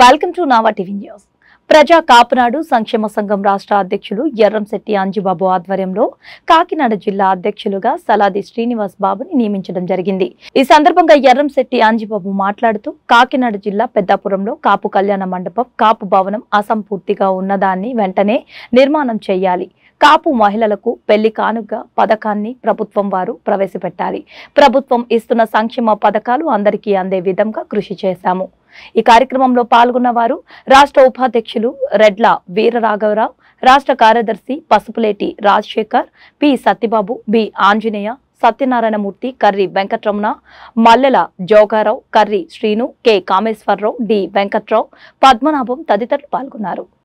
welcome to Nava TV news ప్రజా కాపునాడు సంక్షేమ సంఘం రాష్ట్ర అధ్యక్షులు ఎర్రంశెట్టి అంజుబాబు ఆధ్వర్యంలో కాకినాడ జిల్లా అధ్యక్షులుగా సలాది శ్రీనివాస్ బాబుని నియమించడం జరిగింది ఈ సందర్భంగా ఎర్రంశెట్టి అంజుబాబు మాట్లాడుతూ కాకినాడ జిల్లా పెద్దాపురంలో కాపు కళ్యాణ మండపం కాపు భవనం అసంపూర్తిగా ఉన్నదాన్ని వెంటనే నిర్మాణం చేయాలి కాపు మహిళలకు పెళ్లి కానుగ పథకాన్ని ప్రభుత్వం వారు ప్రవేశపెట్టాలి ప్రభుత్వం ఇస్తున్న సంక్షేమ పథకాలు అందరికీ అందే విధంగా కృషి చేశాము ఈ కార్యక్రమంలో పాల్గొన్న వారు రాష్ట్ర ఉపాధ్యక్షులు రెడ్ల వీరరాఘవరావు రాష్ట్ర కార్యదర్శి Pasupuleti Rajasekhar P Satyababu B Anjaneya Satyanarayanamurthy Karri Venkataramana Mallela Jogarao Karri Srinu K Kameswararao D Venkatrao Padmanabham తదితరులు పాల్గొన్నారు